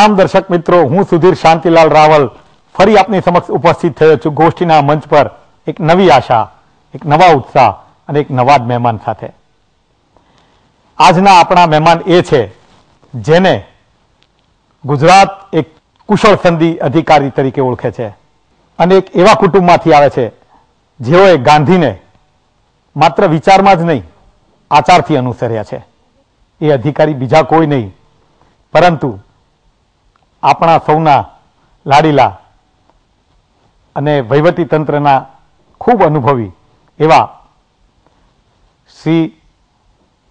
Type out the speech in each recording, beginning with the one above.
રામ દર્શક મિત્રો હું સુધીર શાંતિલાલ રાવલ ફરી આપની સમક્ષ ઉપસ્થિત થયો છું ગોષ્ઠીના મંચ પર એક નવી આશા એક નવા ઉત્સાહ અને એક નવા જ મહેમાન સાથે આજના આપણા મહેમાન એ છે જેને ગુજરાત એક કુશળ સંધિ અધિકારી તરીકે ઓળખે છે અને એક એવા કુટુંબમાંથી આવે છે જેઓએ ગાંધીને માત્ર વિચારમાં જ નહીં આચારથી અનુસર્યા છે એ અધિકારી બીજા કોઈ નહીં પરંતુ આપણા સૌના લાડીલા અને વહીવટી તંત્રના ખૂબ અનુભવી એવા શ્રી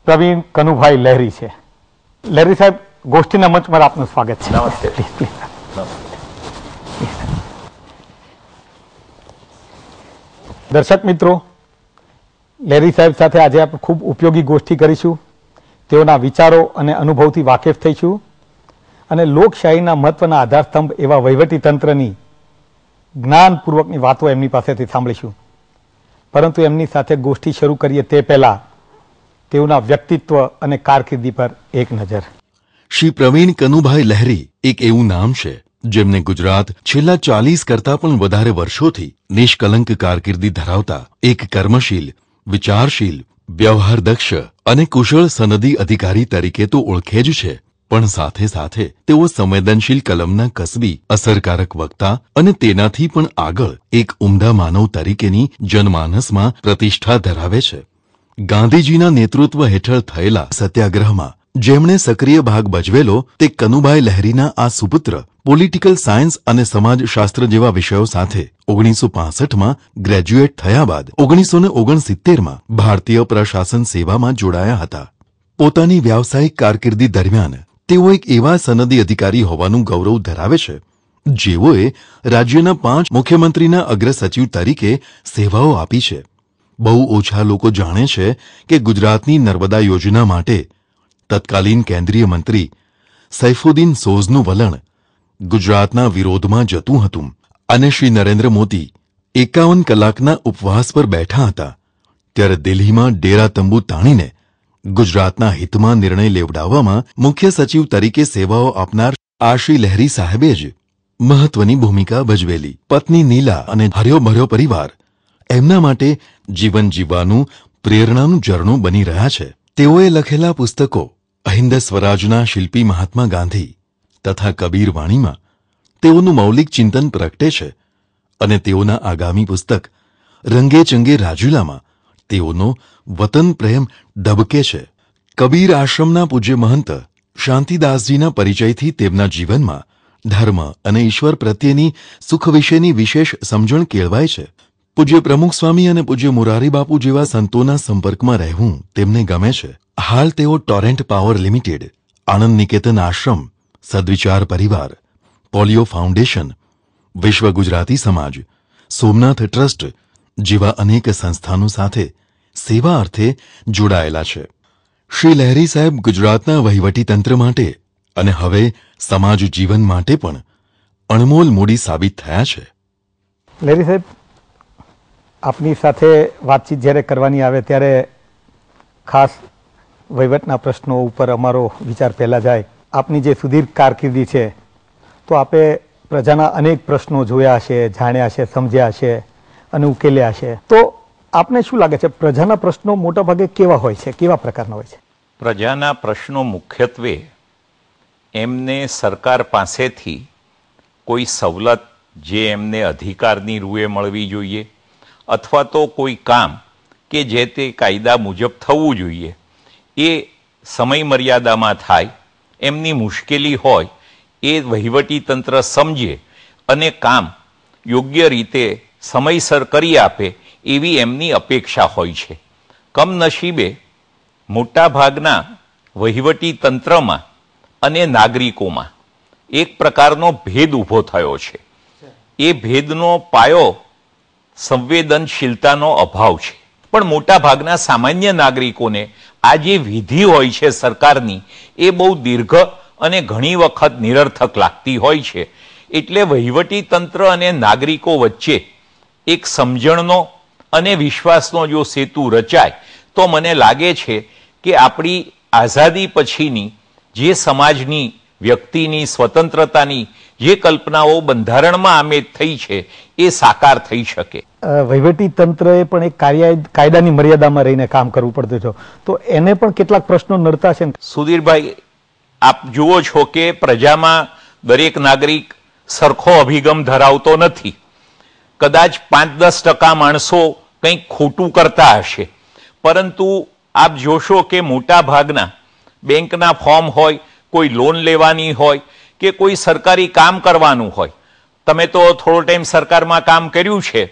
પ્રવીણ કનુભાઈ લહેરી છે લહેરી સાહેબ ગોષ્ઠીના મંચ પર આપનું સ્વાગત છે નમસ્તે દર્શક મિત્રો લહેરી સાહેબ સાથે આજે આપણે ખૂબ ઉપયોગી ગોષ્ઠી કરીશું તેઓના વિચારો અને અનુભવથી વાકેફ થઈશું અને લોકશાહીના મહત્વના આધારસ્તંભ એવા વહીવટીતંત્રની જ્ઞાનપૂર્વકની વાતો એમની પાસેથી સાંભળીશું પરંતુ એમની સાથે ગોષ્ઠી શરૂ કરીએ તે પહેલાં તેઓના વ્યક્તિત્વ અને કારકિર્દી પર એક નજર શ્રી પ્રવીણ કનુભાઈ લહેરી એક એવું નામ છે જેમને ગુજરાત છેલ્લા ચાલીસ કરતા પણ વધારે વર્ષોથી નિષ્કલંક કારકિર્દી ધરાવતા એક કર્મશીલ વિચારશીલ વ્યવહારદક્ષ અને કુશળ સનદી અધિકારી તરીકે તો ઓળખે જ છે પણ સાથે સાથે તેઓ સંવેદનશીલ કલમના કસબી અસરકારક વક્તા અને તેનાથી પણ આગળ એક ઉમદા માનવ તરીકેની જનમાનસમાં પ્રતિષ્ઠા ધરાવે છે ગાંધીજીના નેતૃત્વ હેઠળ થયેલા સત્યાગ્રહમાં જેમણે સક્રિય ભાગ ભજવેલો તે કનુભાઈ લહેરીના આ સુપુત્ર પોલિટિકલ સાયન્સ અને સમાજશાસ્ત્ર જેવા વિષયો સાથે ઓગણીસો પાસઠમાં ગ્રેજ્યુએટ થયા બાદ ઓગણીસો ને ઓગણસિત્તેરમાં ભારતીય પ્રશાસન સેવામાં જોડાયા હતા પોતાની વ્યાવસાયિક કારકિર્દી દરમિયાન તેઓ એક એવા સનદી અધિકારી હોવાનું ગૌરવ ધરાવે છે જેઓએ રાજ્યના પાંચ મુખ્યમંત્રીના અગ્ર તરીકે સેવાઓ આપી છે બહુ ઓછા લોકો જાણે છે કે ગુજરાતની નર્મદા યોજના માટે તત્કાલીન કેન્દ્રીય મંત્રી સૈફુદ્દીન સોઝનું વલણ ગુજરાતના વિરોધમાં જતું હતું અને શ્રી નરેન્દ્ર મોદી એકાવન કલાકના ઉપવાસ પર બેઠા હતા ત્યારે દિલ્હીમાં ડેરા તંબુ તાણીને ગુજરાતના હિતમાં નિર્ણય લેવડાવવામાં મુખ્ય સચિવ તરીકે સેવાઓ આપનાર આશી લહેરી સાહેબે જ મહત્વની ભૂમિકા ભજવેલી પત્ની નીલા અને હર્યોભર્યો પરિવાર એમના માટે જીવન જીવવાનું પ્રેરણાનું ઝરણું બની રહ્યા છે તેઓએ લખેલા પુસ્તકો અહિંદ સ્વરાજના શિલ્પી મહાત્મા ગાંધી તથા કબીર વાણીમાં તેઓનું મૌલિક ચિંતન પ્રગટે છે અને તેઓના આગામી પુસ્તક રંગે ચંગે રાજુલામાં તેઓનો વતન પ્રેમ ધબકે છે કબીર આશ્રમના પૂજ્ય મહંત શાંતિદાસજીના પરિચયથી તેમના જીવનમાં ધર્મ અને ઈશ્વર પ્રત્યેની સુખ વિશેની વિશેષ સમજણ કેળવાય છે પૂજ્ય પ્રમુખ સ્વામી અને પૂજ્ય મુરારી બાપુ જેવા સંતોના સંપર્કમાં રહેવું તેમને ગમે છે હાલ તેઓ Torrent power limited Anand Niketan Ashram Sadvichar Parivar polio foundation વિશ્વ ગુજરાતી સમાજ સોમનાથ ટ્રસ્ટ જેવા અનેક સંસ્થાનો સાથે સેવા અર્થે જોડાયેલા છે શ્રી લહેરી સાહેબ ગુજરાતના વહીવટીતંત્ર માટે અને હવે સમાજ જીવન માટે પણ અણમોલ મૂડી સાબિત થયા છે લહેરી સાહેબ આપની સાથે વાતચીત જ્યારે કરવાની આવે ત્યારે ખાસ વહીવટના પ્રશ્નો ઉપર અમારો વિચાર પહેલાં જાય આપની જે સુદીર્ઘ કારકિર્દી છે તો આપે પ્રજાના અનેક પ્રશ્નો જોયા છે જાણ્યા છે સમજ્યા છે અને ઉકેલ્યા છે તો આપને શું લાગે છે પ્રજાના પ્રશ્નો મોટા ભાગે કેવા હોય છે કેવા પ્રકારના હોય છે પ્રજાના પ્રશ્નો મુખ્યત્વે એમને સરકાર પાસેથી કોઈ સવલત જે એમને અધિકારની રૂએ મળવી જોઈએ અથવા તો કોઈ કામ કે જે તે કાયદા મુજબ થવું જોઈએ એ સમય મર્યાદામાં થાય એમની મુશ્કેલી હોય એ વહીવટી તંત્ર સમજે અને કામ યોગ્ય રીતે સમયસર કરી આપે એવી એમની અપેક્ષા હોય છે કમનસીબે મોટાભાગના વહીવટી તંત્રમાં અને નાગરિકોમાં એક પ્રકારનો ભેદ ઊભો થયો છે એ ભેદનો પાયો સંવેદનશીલતાનો અભાવ છે પણ મોટાભાગના સામાન્ય નાગરિકોને આ જે વિધિ હોય છે સરકારની એ બહુ દીર્ઘ અને ઘણી વખત નિરર્થક લાગતી હોય છે એટલે વહીવટી તંત્ર અને નાગરિકો વચ્ચે એક સમજણનો અને વિશ્વાસનો જો સેતુ રચાય તો મને લાગે છે કે આપણી આઝાદી પછીની જે સમાજની વ્યક્તિની સ્વતંત્રતાની જે કલ્પનાઓ બંધારણમાં આમે થઈ છે એ સાકાર થઈ શકે વહીવટી તંત્રએ પણ એક કાયદાની મર્યાદામાં રહીને કામ કરવું પડતું છે તો એને પણ કેટલાક પ્રશ્નો નડતા છે સુધીરભાઈ આપ જુઓ છો કે પ્રજામાં દરેક નાગરિક સરખો અભિગમ ધરાવતો નથી કદાચ પાંચ દસ ટકા માણસો કંઈક ખોટું કરતા હશે પરંતુ આપ જોશો કે મોટા ભાગના બેંકના ફોર્મ હોય કોઈ લોન લેવાની હોય કે કોઈ સરકારી કામ કરવાનું હોય તમે તો થોડો ટાઈમ સરકારમાં કામ કર્યું છે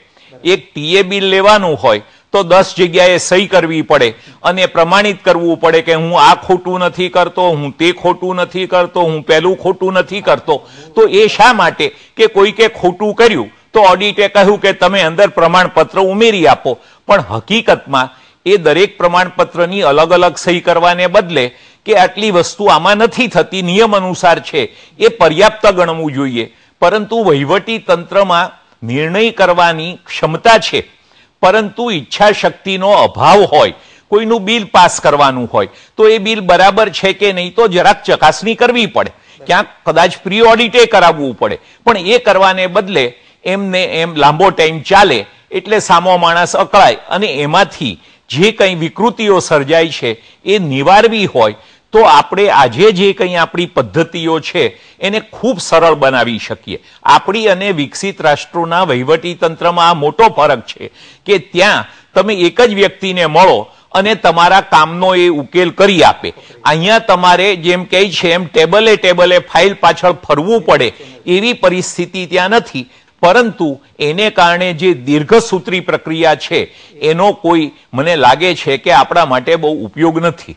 એક ટીએ બિલ લેવાનું હોય તો દસ જગ્યાએ સહી કરવી પડે અને પ્રમાણિત કરવું પડે કે હું આ ખોટું નથી કરતો હું તે ખોટું નથી કરતો હું પહેલું ખોટું નથી કરતો તો એ શા માટે કે કોઈકે ખોટું કર્યું તો ઓડિટે કહ્યું કે તમે અંદર પ્રમાણપત્ર ઉમેરી આપો પણ હકીકતમાં એ દરેક પ્રમાણપત્રની અલગ અલગ સહી કરવાને બદલે કે આટલી વસ્તુ આમાં નથી થતી નિયમ અનુસાર છે એ પર્યાપ્ત ગણવું જોઈએ પરંતુ વહીવટી તંત્રમાં નિર્ણય કરવાની ક્ષમતા છે પરંતુ ઈચ્છા શક્તિનો અભાવ હોય કોઈનું બિલ પાસ કરવાનું હોય તો એ બિલ બરાબર છે કે નહીં તો જરાક ચકાસણી કરવી પડે ક્યાંક કદાચ પ્રી ઓડિટે કરાવવું પડે પણ એ કરવાને બદલે એમને એમ લાંબો ટાઈમ ચાલે એટલે સામો માણસ અકળાય અને એમાંથી જે કંઈ વિકૃતિઓ સર્જાય છે એ નિવારવી હોય તો આપણે આજે જે કંઈ આપણી પદ્ધતિઓ છે એને ખૂબ સરળ બનાવી શકીએ આપણી અને વિકસિત રાષ્ટ્રોના વહીવટીતંત્રમાં આ મોટો ફરક છે કે ત્યાં તમે એક જ વ્યક્તિને મળો અને તમારા કામનો એ ઉકેલ કરી આપે અહીંયા તમારે જેમ કહે છે એમ ટેબલે ટેબલે ફાઇલ પાછળ ફરવું પડે એવી પરિસ્થિતિ ત્યાં નથી પરંતુ એને કારણે જે દીર્ઘસૂત્રી પ્રક્રિયા છે એનો કોઈ મને લાગે છે કે આપણા માટે બહુ ઉપયોગ નથી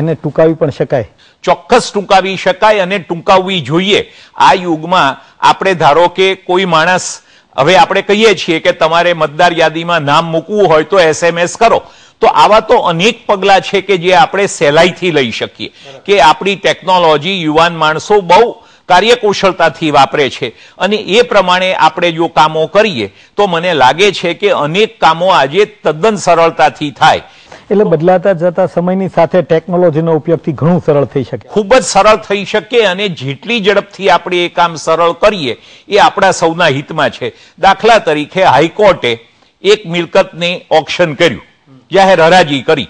એને ટૂંકાવી પણ શકાય ચોક્કસ ટૂંકાવી શકાય અને ટૂંકાવવી જોઈએ આ યુગમાં આપણે ધારો કે કોઈ માણસ હવે આપણે કહીએ છીએ કે તમારે મતદાર યાદીમાં નામ મૂકવું હોય તો એસએમએસ કરો તો આવા તો અનેક પગલાં છે કે જે આપણે સહેલાઈથી લઈ શકીએ કે આપણી ટેકનોલોજી યુવાન માણસો બહુ કાર્યકુશળતાથી વાપરે છે અને એ પ્રમાણે આપણે જો કામો કરીએ તો મને લાગે છે કે અનેક કામો આજે તદ્દન સરળતાથી થાય એટલે બદલાતા જતા સમયની સાથે ટેકનોલોજીનો ઉપયોગથી ઘણું સરળ થઈ શકે ખૂબ જ સરળ થઈ શકે અને જેટલી ઝડપથી આપણે એ કામ સરળ કરીએ એ આપણા સૌના હિતમાં છે દાખલા તરીકે હાઈકોર્ટે એક મિલકતને ઓક્શન કર્યું જાહેર હરાજી કરી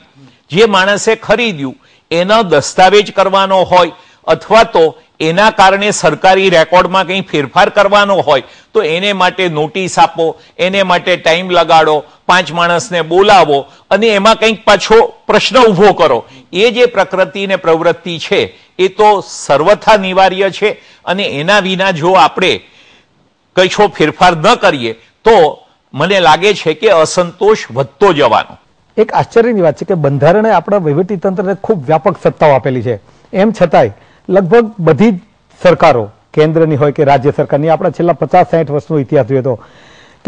જે માણસે ખરીદ્યું એનો દસ્તાવેજ કરવાનો હોય અથવા તો એના કારણે સરકારી રેકોર્ડમાં કંઈ ફેરફાર કરવાનો હોય તો એને માટે નોટિસ આપો એને માટે ટાઈમ લગાડો પાંચ માણસને બોલાવો અને એમાં કંઈક પાછો પ્રશ્ન ઊભો કરો એ જે પ્રકૃતિને પ્રવૃત્તિ છે એ તો સર્વથા નિવાર્ય છે અને એના વિના જો આપણે કશો ફેરફાર ન કરીએ તો મને લાગે છે કે અસંતોષ વધતો જવાનો એક આશ્ચર્યની વાત છે કે બંધારણે આપણા તંત્રને ખૂબ વ્યાપક સત્તાઓ આપેલી છે એમ છતાંય લગભગ બધી જ સરકારો કેન્દ્રની હોય કે રાજ્ય સરકારની આપણા છેલ્લા પચાસ સાઠ વર્ષનો ઇતિહાસ જોઈએ તો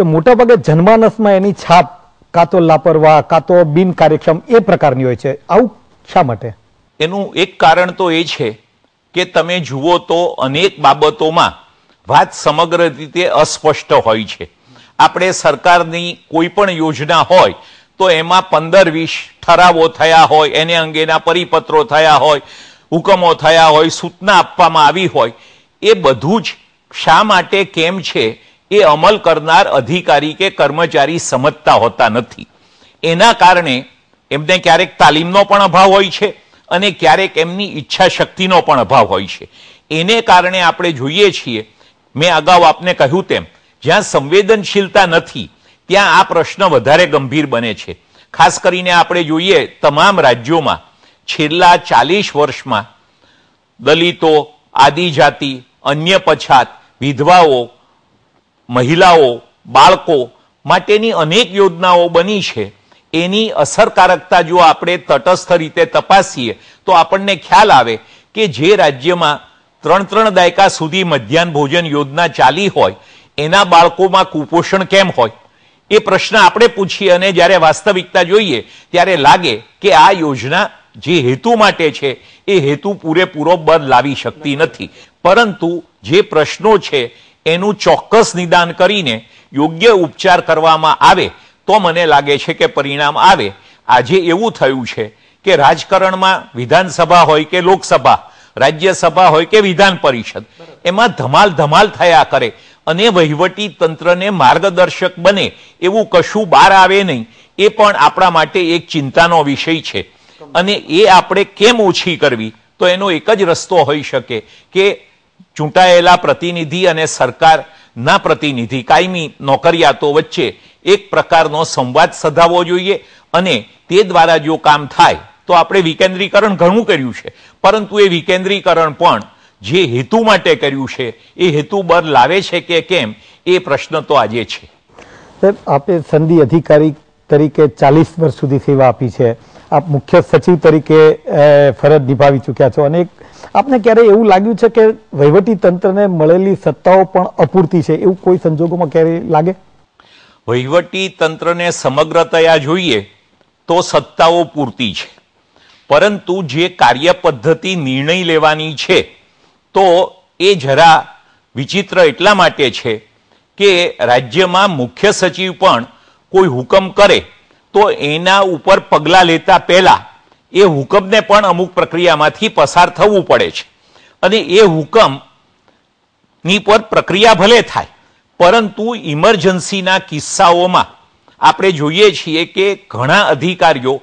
કે મોટાભાગે જન્માનસમાં એની છાપ કાં તો લાપરવાહ કાં તો બિન કાર્યક્ષમ એ પ્રકારની હોય છે આવું શા માટે એનું એક કારણ તો એ છે કે તમે જુઓ તો અનેક બાબતોમાં વાત સમગ્ર રીતે અસ્પષ્ટ હોય છે આપણે સરકારની કોઈ પણ યોજના હોય તો એમાં પંદર વીસ ઠરાવો થયા હોય એને અંગેના પરિપત્રો થયા હોય હુકમો થયા હોય સૂચના આપવામાં આવી હોય એ બધું જ શા માટે કેમ છે એ અમલ કરનાર અધિકારી કે કર્મચારી સમજતા હોતા નથી એના કારણે એમને ક્યારેક તાલીમનો પણ અભાવ હોય છે અને ક્યારેક એમની ઈચ્છા શક્તિનો પણ અભાવ હોય છે એને કારણે આપણે જોઈએ છીએ મેં અગાઉ આપને કહ્યું તેમ જ્યાં સંવેદનશીલતા નથી ત્યાં આ પ્રશ્ન વધારે ગંભીર બને છે ખાસ કરીને આપણે જોઈએ તમામ રાજ્યોમાં છેલ્લા ચાલીસ વર્ષમાં દલિતો આદિજાતિ અન્ય પછાત વિધવાઓ મહિલાઓ બાળકો માટેની અનેક યોજનાઓ બની છે એની અસરકારકતા જો આપણે તટસ્થ રીતે તપાસીએ તો આપણને ખ્યાલ આવે કે જે રાજ્યમાં ત્રણ ત્રણ દાયકા સુધી મધ્યાહન ભોજન યોજના ચાલી હોય એના બાળકોમાં કુપોષણ કેમ હોય એ પ્રશ્ન આપણે પૂછીએ અને જ્યારે વાસ્તવિકતા જોઈએ ત્યારે લાગે કે આ યોજના જે હેતુ માટે છે એ હેતુ પૂરેપૂરો બદ લાવી શકતી નથી પરંતુ જે પ્રશ્નો છે એનું ચોક્કસ નિદાન કરીને યોગ્ય ઉપચાર કરવામાં આવે તો મને લાગે છે કે પરિણામ આવે આજે એવું થયું છે કે રાજકારણમાં વિધાનસભા હોય કે લોકસભા રાજ્યસભા હોય કે વિધાન પરિષદ એમાં ધમાલ ધમાલ થયા કરે અને વહીવટી તંત્રને માર્ગદર્શક બને એવું કશું બહાર આવે નહીં એ પણ આપણા માટે એક ચિંતાનો વિષય છે અને એ આપણે કેમ ઓછી કરવી તો એનો એક જ રસ્તો હોઈ શકે કે ચૂંટાયેલા પ્રતિનિધિ અને સરકારના પ્રતિનિધિ કાયમી નોકરિયાતો વચ્ચે એક પ્રકારનો સંવાદ સધાવવો જોઈએ અને તે દ્વારા જો કામ થાય તો આપણે વિકેન્દ્રીકરણ ઘણું કર્યું છે પરંતુ એ વિકેન્દ્રીકરણ પણ જે હેતુ માટે કર્યું છે એ હેતુ બર લાવે છે કે કેમ એ પ્રશ્ન તો આજે છે સાહેબ આપે સંધિ અધિકારી તરીકે ચાલીસ વર્ષ સુધી સેવા આપી છે આપ મુખ્ય સચિવ તરીકે ફરજ નિભાવી ચૂક્યા છો અને આપને ક્યારે એવું લાગ્યું છે કે વહીવટી તંત્રને મળેલી સત્તાઓ પણ અપૂરતી છે એવું કોઈ સંજોગોમાં ક્યારે લાગે વહીવટી તંત્રને સમગ્રતયા જોઈએ તો સત્તાઓ પૂરતી છે પરંતુ જે કાર્ય પદ્ધતિ નિર્ણય લેવાની છે તો એ જરા વિચિત્ર એટલા માટે છે કે રાજ્યમાં મુખ્ય સચિવ પણ કોઈ હુકમ કરે તો એના ઉપર પગલાં લેતા પહેલા એ હુકમને પણ અમુક પ્રક્રિયામાંથી પસાર થવું પડે છે અને એ હુકમ ની પર પ્રક્રિયા ભલે થાય પરંતુ ઇમરજન્સીના કિસ્સાઓમાં આપણે જોઈએ છીએ કે ઘણા અધિકારીઓ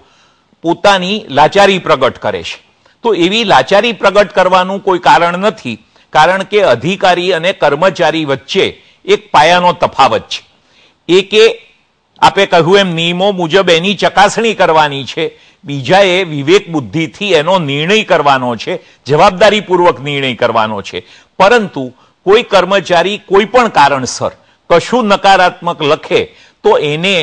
પોતાની લાચારી પ્રગટ કરે છે તો એવી લાચારી પ્રગટ કરવાનું કોઈ કારણ નથી કારણ કે અધિકારી અને કર્મચારી વચ્ચે એક પાયાનો તફાવત છે એકે આપે કહ્યું એમ નિયમો મુજબ એની ચકાસણી કરવાની છે બીજાએ વિવેક બુદ્ધિથી એનો નિર્ણય કરવાનો છે જવાબદારીપૂર્વક નિર્ણય કરવાનો છે પરંતુ કોઈ કર્મચારી કોઈ પણ કારણસર કશું નકારાત્મક લખે તો એને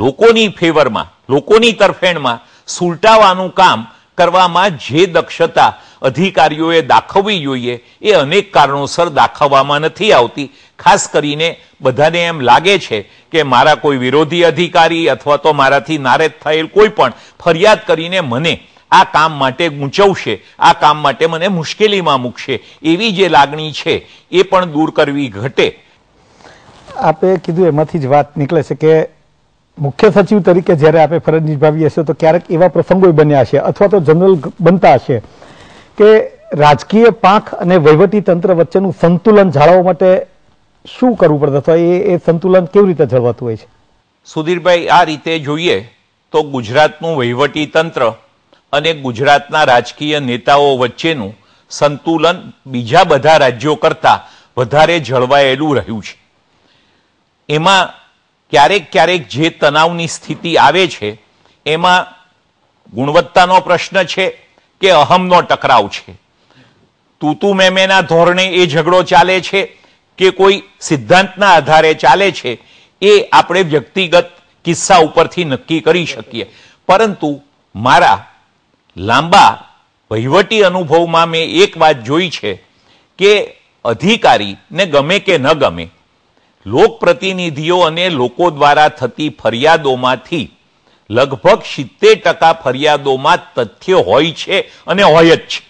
લોકોની ફેવરમાં લોકોની તરફેણમાં સુલટાવાનું કામ કરવામાં જે દક્ષતા અધિકારીઓએ દાખવવી જોઈએ એ અનેક કારણોસર દાખવવામાં નથી આવતી ખાસ કરીને બધાને એમ લાગે છે કે મારા કોઈ વિરોધી અધિકારી અથવા તો મારાથી નારેજ થયેલ કોઈ પણ ફરિયાદ કરીને મને આ કામ માટે ગૂંચવશે આ કામ માટે મને મુશ્કેલીમાં મૂકશે એવી જે લાગણી છે એ પણ દૂર કરવી ઘટે આપે કીધું એમાંથી જ વાત નીકળે છે કે મુખ્ય સચિવ તરીકે જ્યારે આપણે ફરજ નિભાવી હશે તો ક્યારેક એવા પ્રસંગો બન્યા છે અથવા તો જનરલ બનતા હશે કે રાજકીય પાંખ અને વહીવટી તંત્ર વચ્ચેનું સંતુલન જાળવવા માટે શું કરવું પડે અથવા એ એ સંતુલન કેવી રીતે જળવાતું હોય છે સુધીરભાઈ આ રીતે જોઈએ તો ગુજરાતનું વહીવટી તંત્ર અને ગુજરાતના રાજકીય નેતાઓ વચ્ચેનું સંતુલન બીજા બધા રાજ્યો કરતાં વધારે જળવાયેલું રહ્યું છે એમાં ક્યારેક ક્યારેક જે તણાવની સ્થિતિ આવે છે એમાં ગુણવત્તાનો પ્રશ્ન છે કે અહમનો ટકરાવ છે તું તું ધોરણે એ ઝઘડો ચાલે છે કે કોઈ સિદ્ધાંતના આધારે ચાલે છે એ આપણે વ્યક્તિગત કિસ્સા ઉપરથી નક્કી કરી શકીએ પરંતુ મારા લાંબા વહીવટી અનુભવમાં મેં એક વાત જોઈ છે કે અધિકારીને ગમે કે ન ગમે લોકપ્રતિનિધિઓ અને લોકો દ્વારા થતી ફરિયાદોમાંથી લગભગ સિત્તેર ટકા ફરિયાદોમાં તથ્ય હોય છે અને હોય જ છે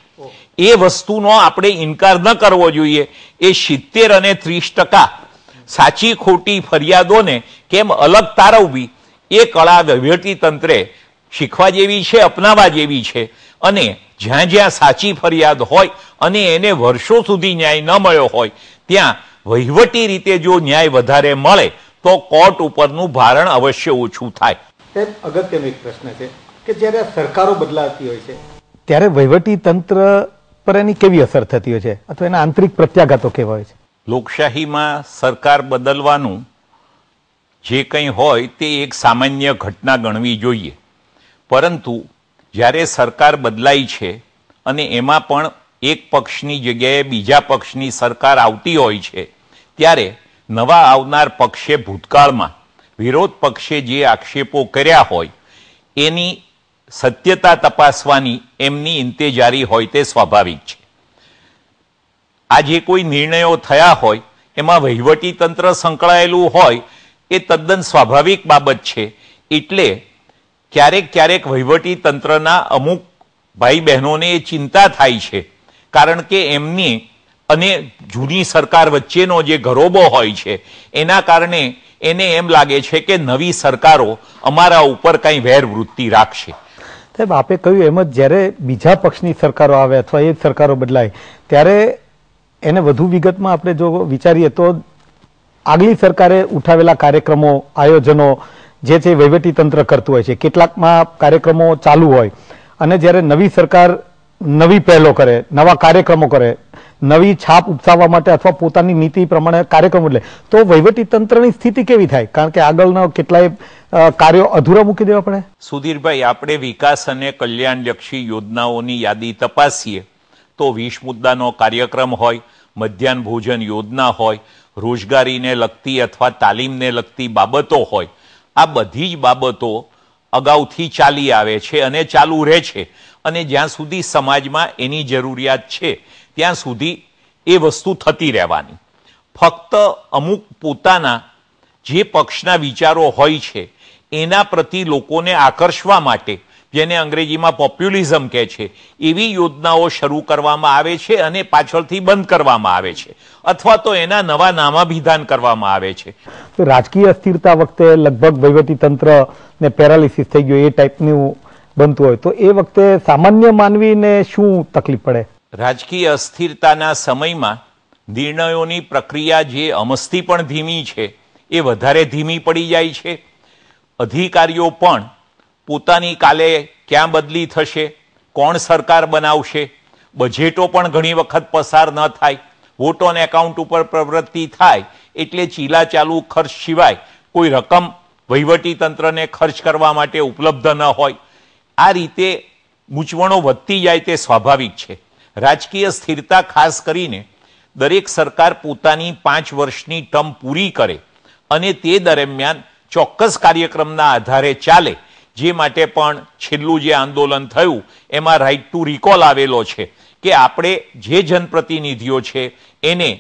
એ વસ્તુનો આપણે ઇનકાર ન કરવો જોઈએ એ સિત્તેર અને ત્રીસ ટકા સાચી ખોટી ફરિયાદોને કેમ અલગ તારવવી એ કળા વહીવટી તંત્રે શીખવા જેવી છે અપનાવવા જેવી છે અને જ્યાં જ્યાં સાચી ફરિયાદ હોય અને એને વર્ષો સુધી ન્યાય ન મળ્યો હોય ત્યાં વહીવટી રીતે જો ન્યાય વધારે મળે તો કોર્ટ ઉપરનું ભારણ અવશ્ય ઓછું થાય સાહેબ અગત્યનો એક પ્રશ્ન છે કે જ્યારે સરકારો બદલાતી હોય છે ત્યારે વહીવટી તંત્ર પર એની કેવી અસર થતી હોય છે અથવા એના આંતરિક પ્રત્યાઘાતો કેવા હોય છે લોકશાહીમાં સરકાર બદલવાનું જે કંઈ હોય તે એક સામાન્ય ઘટના ગણવી જોઈએ પરંતુ જ્યારે સરકાર બદલાઈ છે અને એમાં પણ એક પક્ષની જગ્યાએ બીજા પક્ષની સરકાર આવતી હોય છે ત્યારે નવા આવનાર પક્ષે ભૂતકાળમાં વિરોધ પક્ષે જે આક્ષેપો કર્યા હોય એની સત્યતા તપાસવાની એમની ઇંતેજારી હોય તે સ્વાભાવિક છે આ જે કોઈ નિર્ણયો થયા હોય એમાં વહીવટી તંત્ર સંકળાયેલું હોય એ તદ્દન સ્વાભાવિક બાબત છે એટલે ક્યારેક ક્યારેક વહીવટી તંત્રના અમુક ભાઈ બહેનોને એ ચિંતા થાય છે કારણ કે એમની અને જૂની સરકાર વચ્ચેનો જે ગરોબો હોય છે એના કારણે એને એમ લાગે છે કે નવી સરકારો અમારા ઉપર કંઈ વેરવૃત્તિ રાખશે સાહેબ આપે કહ્યું એમ જ જ્યારે બીજા પક્ષની સરકારો આવે અથવા એ સરકારો બદલાય ત્યારે એને વધુ વિગતમાં આપણે જો વિચારીએ તો આગલી સરકારે ઉઠાવેલા કાર્યક્રમો આયોજનો જે છે વહીવટી તંત્ર કરતું હોય છે કેટલાકમાં કાર્યક્રમો ચાલુ હોય અને જ્યારે નવી સરકાર નવી પહેલો કરે નવા કાર્યક્રમો કરે નવી છાપ ઉપસાવવા માટે અથવા પોતાની નીતિ પ્રમાણે કાર્યક્રમ એટલે તો વહીવટી તંત્રની સ્થિતિ કેવી થાય કારણ કે આગળના કેટલાય કાર્યો અધૂરા મૂકી દેવા પડે સુધીરભાઈ આપણે વિકાસ અને કલ્યાણલક્ષી યોજનાઓની યાદી તપાસીએ તો વીસ મુદ્દાનો કાર્યક્રમ હોય મધ્યાહન ભોજન યોજના હોય રોજગારીને લગતી અથવા તાલીમને લગતી બાબતો હોય આ બધી જ બાબતો અગાઉથી ચાલી આવે છે અને ચાલુ રહે છે અને જ્યાં સુધી સમાજમાં એની જરૂરિયાત છે ત્યાં સુધી એ વસ્તુ થતી રહેવાની ફક્ત અમુક પોતાના જે પક્ષના વિચારો હોય છે એના પ્રતિ લોકોને આકર્ષવા માટે જેને અંગ્રેજીમાં પોપ્યુલિઝમ કહે છે એવી યોજનાઓ શરૂ કરવામાં આવે છે અને પાછળથી બંધ કરવામાં આવે છે અથવા તો એના નવા નામાભિધાન કરવામાં આવે છે તો રાજકીય અસ્થિરતા વખતે લગભગ વહીવટીતંત્ર ને પેરાલિસિસ થઈ ગયો એ ટાઈપનું બનતું હોય તો એ વખતે સામાન્ય માનવીને શું તકલીફ પડે રાજકીય અસ્થિરતાના સમયમાં નિર્ણયોની પ્રક્રિયા જે અમસ્તી પણ ધીમી છે એ વધારે ધીમી પડી જાય છે અધિકારીઓ પણ પોતાની કાલે ક્યાં બદલી થશે કોણ સરકાર બનાવશે બજેટો પણ ઘણી વખત પસાર ન થાય વોટ ઓન એકાઉન્ટ ઉપર પ્રવૃત્તિ થાય એટલે ચીલા ચાલુ ખર્ચ સિવાય કોઈ રકમ વહીવટી તંત્રને ખર્ચ કરવા માટે ઉપલબ્ધ ન હોય આ રીતે મૂંઝવણો વધતી જાય તે સ્વાભાવિક છે રાજકીય સ્થિરતા ખાસ કરીને દરેક સરકાર પોતાની પાંચ વર્ષની ટર્મ પૂરી કરે અને તે દરમિયાન ચોક્કસ કાર્યક્રમના આધારે ચાલે જે માટે પણ છેલ્લું જે આંદોલન થયું એમાં રાઇટ ટુ રિકોલ આવેલો છે કે આપણે જે જનપ્રતિનિધિઓ છે એને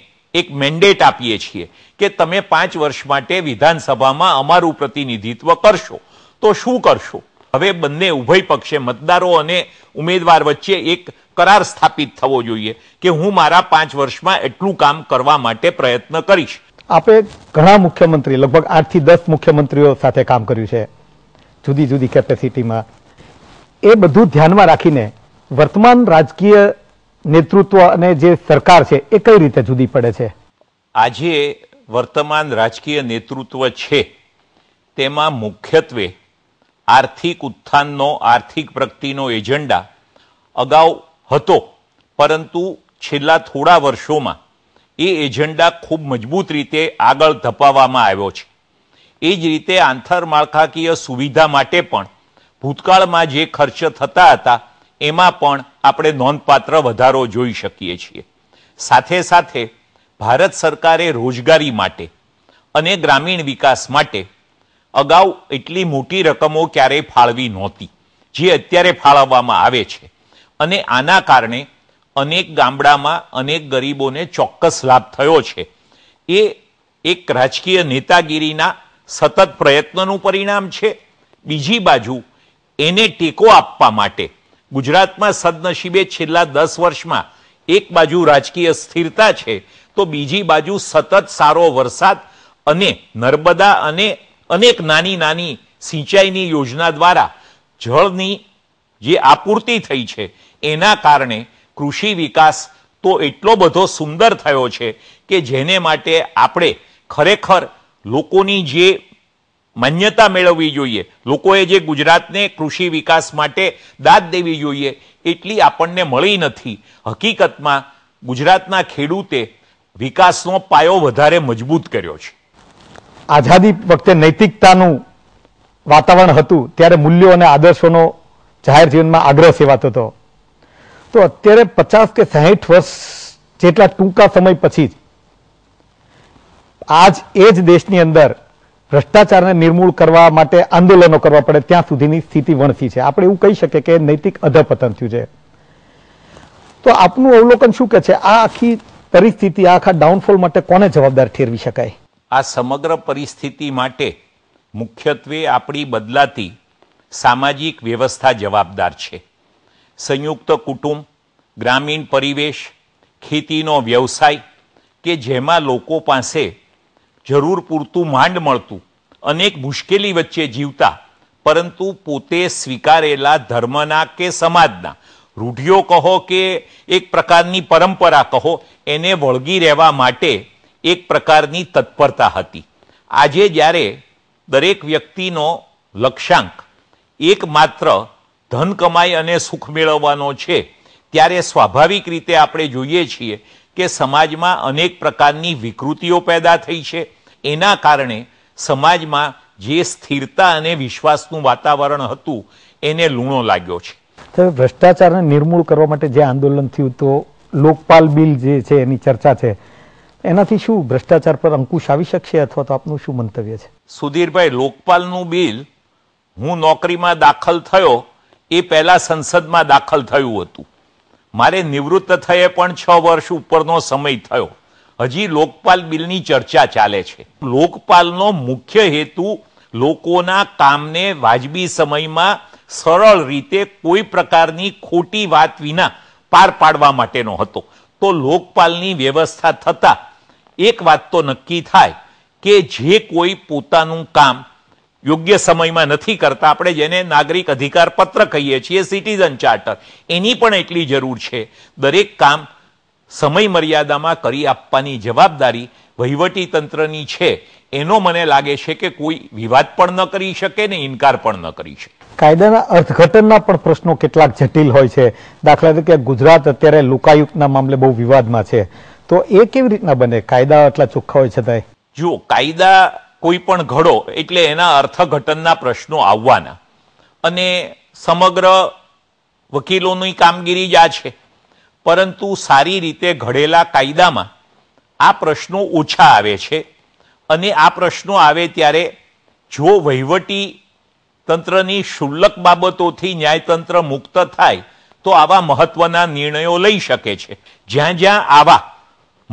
એક મેન્ડેટ આપીએ છીએ કે તમે પાંચ વર્ષ માટે વિધાનસભામાં અમારું પ્રતિનિધિત્વ કરશો તો શું કરશો હવે બંને ઉભય પક્ષે મતદારો અને ઉમેદવાર વચ્ચે એક કરાર સ્થાપિત થવો જોઈએ કે હું મારા પાંચ વર્ષમાં એટલું કામ કરવા માટે પ્રયત્ન કરીશ આપણે ઘણા મુખ્યમંત્રી લગભગ આઠથી દસ મુખ્યમંત્રીઓ સાથે કામ કર્યું છે જુદી જુદી કેપેસિટીમાં એ બધું ધ્યાનમાં રાખીને વર્તમાન રાજકીય નેતૃત્વ અને જે સરકાર છે એ કઈ રીતે જુદી પડે છે આજે વર્તમાન રાજકીય નેતૃત્વ છે તેમાં મુખ્યત્વે આર્થિક ઉત્થાનનો આર્થિક પ્રગતિનો એજન્ડા અગાઉ હતો પરંતુ છેલ્લા થોડા વર્ષોમાં એ એજન્ડા ખૂબ મજબૂત રીતે આગળ ધપાવવામાં આવ્યો છે એ જ રીતે આંતરમાળખાકીય સુવિધા માટે પણ ભૂતકાળમાં જે ખર્ચ થતા હતા એમાં પણ આપણે નોંધપાત્ર વધારો જોઈ શકીએ છીએ સાથે સાથે ભારત સરકારે રોજગારી માટે અને ગ્રામીણ વિકાસ માટે અગાઉ એટલી મોટી રકમો ક્યારેય ફાળવી નહોતી જે અત્યારે ફાળવવામાં આવે છે અને આના કારણે અનેક ગામડામાં અનેક ગરીબોને ચોક્કસ લાભ થયો છે એ એક રાજકીય નેતાગીરીના સતત પ્રયત્નનું પરિણામ છે બીજી બાજુ એને ટેકો આપવા માટે ગુજરાતમાં સદનસીબે છેલ્લા દસ વર્ષમાં એક બાજુ રાજકીય સ્થિરતા છે તો બીજી બાજુ સતત સારો વરસાદ અને નર્મદા અને અનેક નાની નાની સિંચાઈની યોજના દ્વારા જળની જે આપૂર્તિ થઈ છે એના કારણે કૃષિ વિકાસ તો એટલો બધો સુંદર થયો છે કે જેને માટે આપણે ખરેખર લોકોની જે માન્યતા મેળવવી જોઈએ લોકોએ જે ગુજરાતને કૃષિ વિકાસ માટે દાદ દેવી જોઈએ એટલી આપણને મળી નથી હકીકતમાં ગુજરાતના ખેડૂતે વિકાસનો પાયો વધારે મજબૂત કર્યો છે આઝાદી વખતે નૈતિકતાનું વાતાવરણ હતું ત્યારે મૂલ્યો અને આદર્શોનો જાહેર જીવનમાં આગ્રહ સેવાતો હતો તો અત્યારે પચાસ કે સાહીઠ વર્ષ જેટલા ટૂંકા સમય પછી આજ એ જ દેશની અંદર ભ્રષ્ટાચારને નિર્મૂળ કરવા માટે આંદોલનો કરવા પડે ત્યાં સુધીની સ્થિતિ વણસી છે આપણે એવું કહી શકીએ કે નૈતિક અધપતન થયું છે તો આપનું અવલોકન શું કે છે આ આખી પરિસ્થિતિ આખા ડાઉનફોલ માટે કોને જવાબદાર ઠેરવી શકાય આ સમગ્ર પરિસ્થિતિ માટે મુખ્યત્વે આપણી બદલાતી સામાજિક વ્યવસ્થા જવાબદાર છે સંયુક્ત કુટુંબ ગ્રામીણ પરિવેશ ખેતીનો વ્યવસાય કે જેમાં લોકો પાસે જરૂર પૂરતું માંડ મળતું અનેક મુશ્કેલી વચ્ચે જીવતા પરંતુ પોતે સ્વીકારેલા ધર્મના કે સમાજના રૂઢિઓ કહો કે એક પ્રકારની પરંપરા કહો એને વળગી રહેવા માટે એક પ્રકારની તત્પરતા હતી આજે જ્યારે દરેક વ્યક્તિનો લક્ષ્યાંક એકમાત્ર ધન કમાઈ અને સુખ મેળવવાનો છે ત્યારે સ્વાભાવિક રીતે આપણે જોઈએ છીએ કે સમાજમાં અનેક પ્રકારની વિકૃતિઓ પેદા થઈ છે એના કારણે સમાજમાં જે સ્થિરતા અને વિશ્વાસનું વાતાવરણ હતું એને લૂણો લાગ્યો છે ભ્રષ્ટાચારને નિર્મૂળ કરવા માટે જે આંદોલન થયું તો લોકપાલ બિલ જે છે એની ચર્ચા છે એનાથી શું ભ્રષ્ટાચાર પર અંકુશ આવી શકશે અથવા તો આપનું શું મંતવ્ય છે સુધીરભાઈ લોકપાલનું બિલ હું નોકરીમાં દાખલ થયો એ પહેલાં સંસદમાં દાખલ થયું હતું મારે નિવૃત્ત થયે પણ છ વર્ષ ઉપરનો સમય થયો હજી લોકપાલ બિલની ચર્ચા ચાલે છે લોકપાલનો મુખ્ય હેતુ લોકોના કામને વાજબી સમયમાં સરળ રીતે કોઈ પ્રકારની ખોટી વાત વિના પાર પાડવા માટેનો હતો તો લોકપાલની વ્યવસ્થા થતાં એક વાત તો નક્કી થાય કે જે કોઈ પોતાનું કામ યોગ્ય સમયમાં નથી કરતા આપણે જેને નાગરિક અધિકાર પત્ર કહીએ છીએ સિટીઝન ચાર્ટર એની પણ એટલી જરૂર છે દરેક કામ સમય મર્યાદામાં કરી આપવાની જવાબદારી વહીવટી તંત્રની છે એનો મને લાગે છે કે કોઈ વિવાદ પણ ન કરી શકે ને ઇનકાર પણ ન કરી શકે કાયદાના અર્થઘટનના પણ પ્રશ્નો કેટલાક જટિલ હોય છે દાખલા તરીકે ગુજરાત અત્યારે લોકાયુક્તના મામલે બહુ વિવાદમાં છે તો એ કેવી રીતના બને કાયદા આટલા ચોખ્ખા હોય છતાંય જુઓ કાયદા કોઈ પણ ઘડો એટલે એના અર્થઘટનના પ્રશ્નો આવવાના અને સમગ્ર વકીલોની કામગીરી જ આ છે પરંતુ સારી રીતે ઘડેલા કાયદામાં આ પ્રશ્નો ઓછા આવે છે અને આ પ્રશ્નો આવે ત્યારે જો વહીવટી તંત્રની શુલ્લક બાબતોથી ન્યાયતંત્ર મુક્ત થાય તો આવા મહત્વના નિર્ણયો લઈ શકે છે જ્યાં જ્યાં આવા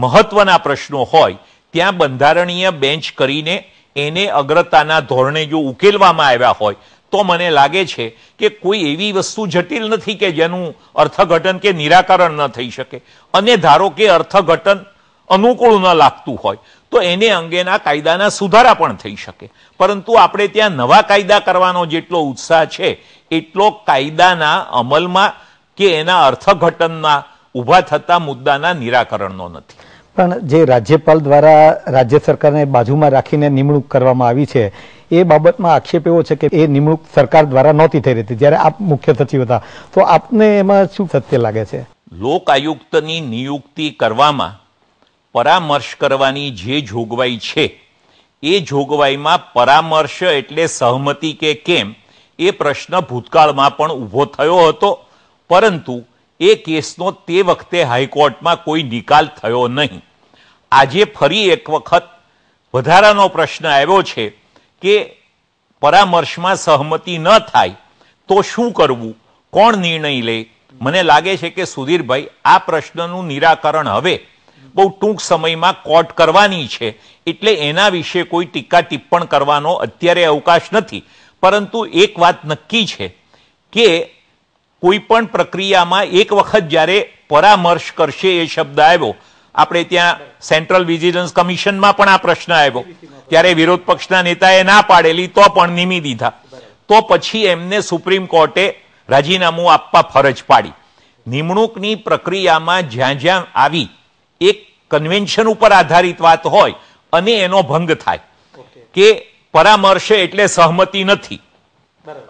મહત્વના પ્રશ્નો હોય ત્યાં બંધારણીય બેન્ચ કરીને એને અગ્રતાના ધોરણે જો ઉકેલવામાં આવ્યા હોય તો મને લાગે છે કે કોઈ એવી વસ્તુ જટિલ નથી કે જેનું અર્થઘટન કે નિરાકરણ ન થઈ શકે અને ધારો કે અર્થઘટન અનુકૂળ ન લાગતું હોય તો એને અંગેના કાયદાના સુધારા પણ થઈ શકે પરંતુ આપણે ત્યાં નવા કાયદા કરવાનો જેટલો ઉત્સાહ છે એટલો કાયદાના અમલમાં કે એના અર્થઘટનના ઊભા થતા મુદ્દાના નિરાકરણનો નથી પણ જે રાજ્યપાલ દ્વારા રાજ્ય સરકારને બાજુમાં રાખીને નિમણૂક કરવામાં આવી છે એ બાબતમાં આક્ષેપ એવો છે કે એ નિમણૂક સરકાર દ્વારા નહોતી થઈ રહી જ્યારે આપ મુખ્ય સચિવ હતા તો આપને એમાં શું સત્ય લાગે છે લોક આયુક્તની નિયુક્તિ કરવામાં પરામર્શ કરવાની જે જોગવાઈ છે એ જોગવાઈમાં પરામર્શ એટલે સહમતિ કે કેમ એ પ્રશ્ન ભૂતકાળમાં પણ ઊભો થયો હતો પરંતુ એ કેસનો તે વખતે હાઈકોર્ટમાં કોઈ નિકાલ થયો નહીં આજે ફરી એક વખત વધારાનો પ્રશ્ન આવ્યો છે કે પરામર્શમાં સહમતિ ન થાય તો શું કરવું કોણ નિર્ણય લે મને લાગે છે કે સુધીરભાઈ આ પ્રશ્નનું નિરાકરણ હવે બહુ ટૂંક સમયમાં કોર્ટ કરવાની છે એટલે એના વિશે કોઈ ટીકા ટિપ્પણ કરવાનો અત્યારે અવકાશ નથી પરંતુ એક વાત નક્કી છે કે કોઈ પણ પ્રક્રિયામાં એક વખત જ્યારે પરામર્શ કરશે એ શબ્દ આવ્યો આપણે ત્યાં સેન્ટ્રલ વિજિલન્સ કમિશનમાં પણ આ પ્રશ્ન આવ્યો ત્યારે વિરોધ પક્ષના નેતાએ ના પાડેલી તો પણ નિમી દીધા તો પછી એમને સુપ્રીમ કોર્ટે રાજીનામું આપવા ફરજ પાડી નિમણૂકની પ્રક્રિયામાં જ્યાં જ્યાં આવી એક કન્વેન્શન ઉપર આધારિત વાત હોય અને એનો ભંગ થાય કે પરામર્શ એટલે સહમતિ નથી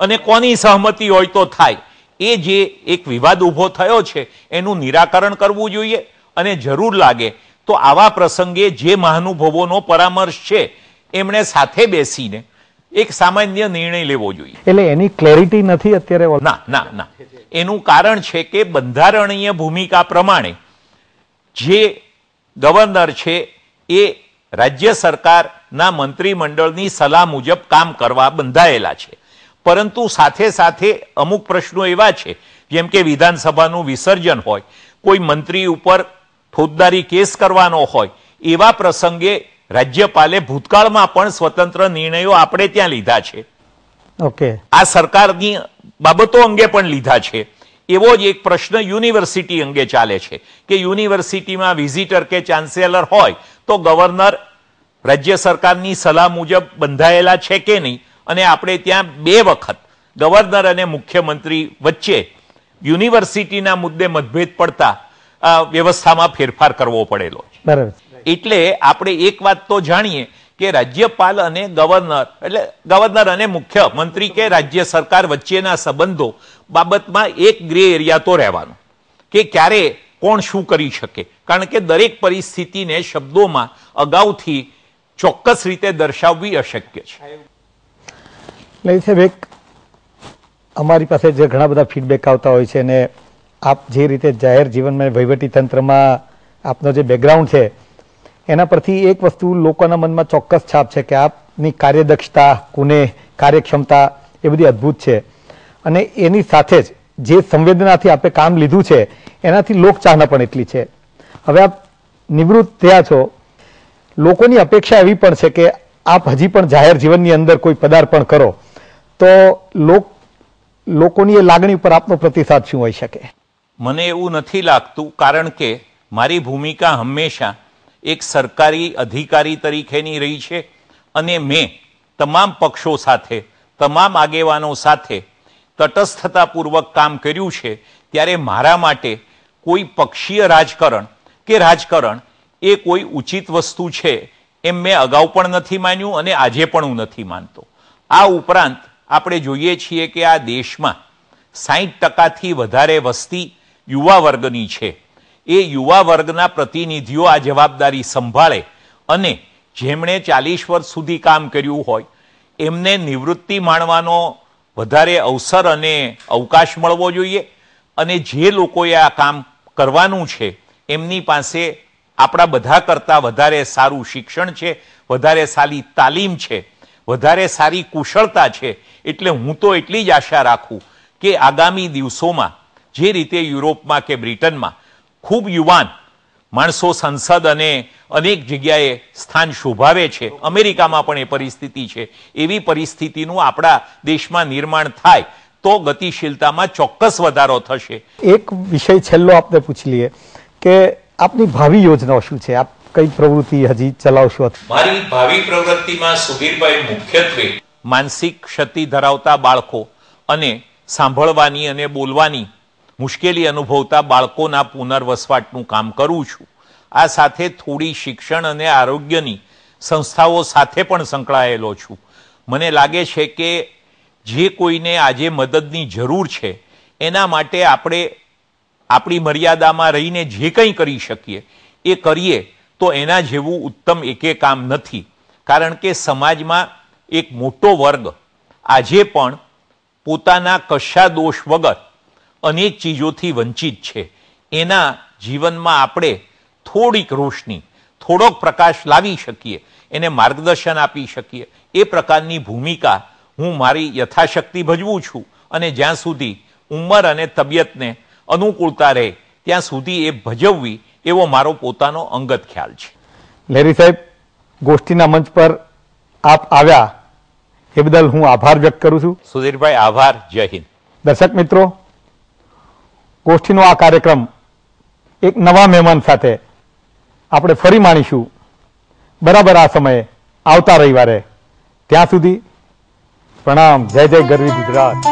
અને કોની સહમતિ હોય તો થાય એ જે એક વિવાદ ઊભો થયો છે એનું નિરાકરણ કરવું જોઈએ અને જરૂર લાગે તો આવા પ્રસંગે જે મહાનુભવોનો પરામર્શ છે એમણે સાથે બેસીને એક સામાન્ય નિર્ણય લેવો જોઈએ એટલે એની ક્લેરિટી નથી અત્યારે ના ના ના એનું કારણ છે કે બંધારણીય ભૂમિકા પ્રમાણે જે ગવર્નર છે એ રાજ્ય સરકારના મંત્રીમંડળની સલાહ મુજબ કામ કરવા બંધાયેલા છે પરંતુ સાથે સાથે અમુક પ્રશ્નો એવા છે જેમ કે વિધાનસભાનું વિસર્જન હોય કોઈ મંત્રી ઉપર ફોજદારી કેસ કરવાનો હોય એવા પ્રસંગે રાજ્યપાલે ભૂતકાળમાં પણ સ્વતંત્ર નિર્ણયો આપણે ત્યાં લીધા છે ઓકે આ સરકારની બાબતો અંગે પણ લીધા છે એવો જ એક પ્રશ્ન યુનિવર્સિટી અંગે ચાલે છે કે યુનિવર્સિટીમાં વિઝિટર કે ચાન્સેલર હોય તો ગવર્નર રાજ્ય સરકારની સલાહ મુજબ બંધાયેલા છે કે નહીં અને આપણે ત્યાં બે વખત ગવર્નર અને મુખ્યમંત્રી વચ્ચે યુનિવર્સિટીના મુદ્દે મતભેદ પડતા વ્યવસ્થામાં ફેરફાર કરવો પડેલો બરાબર એટલે આપણે એક વાત તો જાણીએ કે રાજ્યપાલ અને ગવર્નર એટલે ગવર્નર અને મુખ્યમંત્રી કે રાજ્ય સરકાર વચ્ચેના સંબંધો બાબતમાં એક ગ્રે એરિયા તો રહેવાનો કે ક્યારે કોણ શું કરી શકે કારણ કે દરેક પરિસ્થિતિને શબ્દોમાં અગાઉથી ચોક્કસ રીતે દર્શાવવી અશક્ય છે લઈ છે એક અમારી પાસે જે ઘણા બધા ફીડબેક આવતા હોય છે અને આપ જે રીતે જાહેર જીવનમાં વહીવટી તંત્રમાં આપનો જે બેકગ્રાઉન્ડ છે એના પરથી એક વસ્તુ લોકોના મનમાં ચોક્કસ છાપ છે કે આપની કાર્યદક્ષતા કુને કાર્યક્ષમતા એ બધી અદ્ભુત છે અને એની સાથે જ જે સંવેદનાથી આપે કામ લીધું છે એનાથી લોકચાહના પણ એટલી છે હવે આપ નિવૃત્ત થયા છો લોકોની અપેક્ષા એવી પણ છે કે આપ હજી પણ જાહેર જીવનની અંદર કોઈ પદાર્પણ કરો તો લોક લોકોની એ લાગણી પર આપનો પ્રતિસાદ શું હોઈ શકે મને એવું નથી લાગતું કારણ કે મારી ભૂમિકા હંમેશા એક સરકારી અધિકારી તરીકેની રહી છે અને મેં તમામ પક્ષો સાથે તમામ આગેવાનો સાથે તટસ્થતાપૂર્વક કામ કર્યું છે ત્યારે મારા માટે કોઈ પક્ષીય રાજકારણ કે રાજકારણ એ કોઈ ઉચિત વસ્તુ છે એમ મેં અગાઉ પણ નથી માન્યું અને આજે પણ હું નથી માનતો આ ઉપરાંત આપણે જોઈએ છીએ કે આ દેશમાં સાહીઠ ટકાથી વધારે વસ્તી યુવા વર્ગની છે એ યુવા વર્ગના પ્રતિનિધિઓ આ જવાબદારી સંભાળે અને જેમણે ચાલીસ વર્ષ સુધી કામ કર્યું હોય એમને નિવૃત્તિ માણવાનો વધારે અવસર અને અવકાશ મળવો જોઈએ અને જે લોકોએ આ કામ કરવાનું છે એમની પાસે આપણા બધા કરતાં વધારે સારું શિક્ષણ છે વધારે સારી તાલીમ છે વધારે સારી કુશળતા છે એટલે હું તો એટલી જ આશા રાખું કે આગામી દિવસોમાં જે રીતે યુરોપમાં કે બ્રિટનમાં ખૂબ યુવાન માણસો સંસદ અને અનેક જગ્યાએ સ્થાન શોભાવે છે અમેરિકામાં પણ એ પરિસ્થિતિ છે એવી પરિસ્થિતિનું આપણા દેશમાં નિર્માણ થાય તો ગતિશીલતામાં ચોક્કસ વધારો થશે એક વિષય છેલ્લો આપણે પૂછી લઈએ કે આપની ભાવિ યોજનાઓ શું છે આપ કઈ પ્રવૃત્તિ હજી ચલાવશો મારી ભાવિ પ્રવૃત્તિમાં સુધીરભાઈ મુખ્યત્વે માનસિક ક્ષતિ ધરાવતા બાળકો અને સાંભળવાની અને બોલવાની મુશ્કેલી અનુભવતા બાળકોના પુનર્વસવાટનું કામ કરું છું આ સાથે થોડી શિક્ષણ અને આરોગ્યની સંસ્થાઓ સાથે પણ સંકળાયેલો છું મને લાગે છે કે જે કોઈને આજે મદદની જરૂર છે એના માટે આપણે આપણી મર્યાદામાં રહીને જે કંઈ કરી શકીએ એ કરીએ તો એના જેવું ઉત્તમ એકે કામ નથી કારણ કે સમાજમાં એક મોટો વર્ગ આજે પણ પોતાના કશા દોષ વગર અનેક ચીજોથી વંચિત છે એના જીવનમાં આપણે થોડીક રોશની થોડોક પ્રકાશ લાવી શકીએ એને માર્ગદર્શન આપી શકીએ એ પ્રકારની ભૂમિકા હું મારી યથાશક્તિ ભજવું છું અને જ્યાં સુધી ઉંમર અને તબિયતને અનુકૂળતા રહે ત્યાં સુધી એ ભજવવી એવો મારો પોતાનો અંગત ખ્યાલ છે લહેરી સાહેબ ગોષ્ઠીના મંચ પર આપ આવ્યા એ બદલ હું આભાર વ્યક્ત કરું છું સુધીરભાઈ આભાર જય હિન્દ દર્શક મિત્રો ગોષ્ઠીનો આ કાર્યક્રમ એક નવા મહેમાન સાથે આપણે ફરી માણીશું બરાબર આ સમયે આવતા રવિવારે ત્યાં સુધી પ્રણામ જય જય ગરવી ગુજરાત